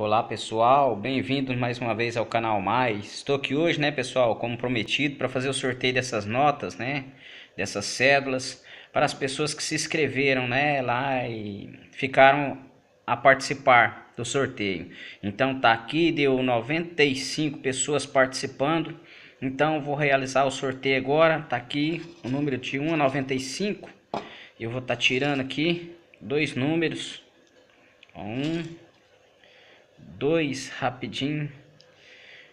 Olá pessoal, bem-vindos mais uma vez ao canal Mais. Estou aqui hoje, né, pessoal, como prometido, para fazer o sorteio dessas notas, né, dessas cédulas, para as pessoas que se inscreveram, né, lá e ficaram a participar do sorteio. Então tá aqui, deu 95 pessoas participando. Então vou realizar o sorteio agora. Tá aqui o número de 1 a 95. Eu vou estar tá tirando aqui dois números. Um 2 rapidinho,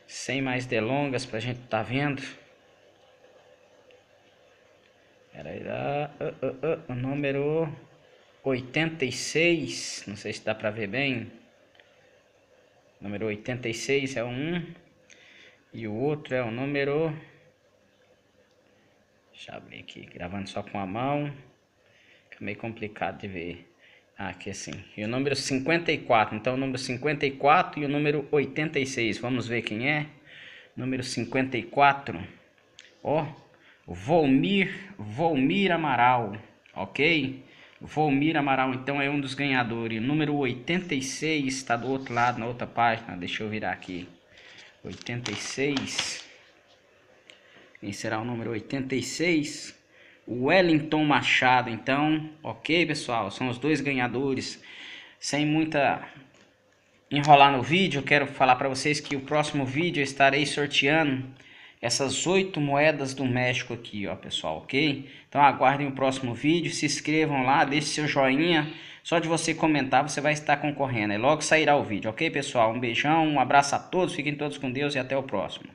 sem mais delongas pra gente tá vendo. Era lá, uh, uh, uh, número 86, não sei se dá pra ver bem. Número 86 é um e o outro é o número Deixa eu abrir aqui, gravando só com a mão. Fica é meio complicado de ver. Aqui assim. E o número 54. Então, o número 54 e o número 86. Vamos ver quem é. Número 54. Ó, oh, Volmir, Volmir Amaral, ok? Volmir Amaral, então, é um dos ganhadores. Número 86 está do outro lado, na outra página. Deixa eu virar aqui. 86. Quem será o número 86? 86. Wellington Machado. Então, ok, pessoal, são os dois ganhadores. Sem muita enrolar no vídeo, quero falar para vocês que o próximo vídeo eu estarei sorteando essas oito moedas do México aqui, ó, pessoal, ok? Então aguardem o próximo vídeo, se inscrevam lá, deixe seu joinha. Só de você comentar, você vai estar concorrendo. E logo sairá o vídeo, ok, pessoal? Um beijão, um abraço a todos, fiquem todos com Deus e até o próximo.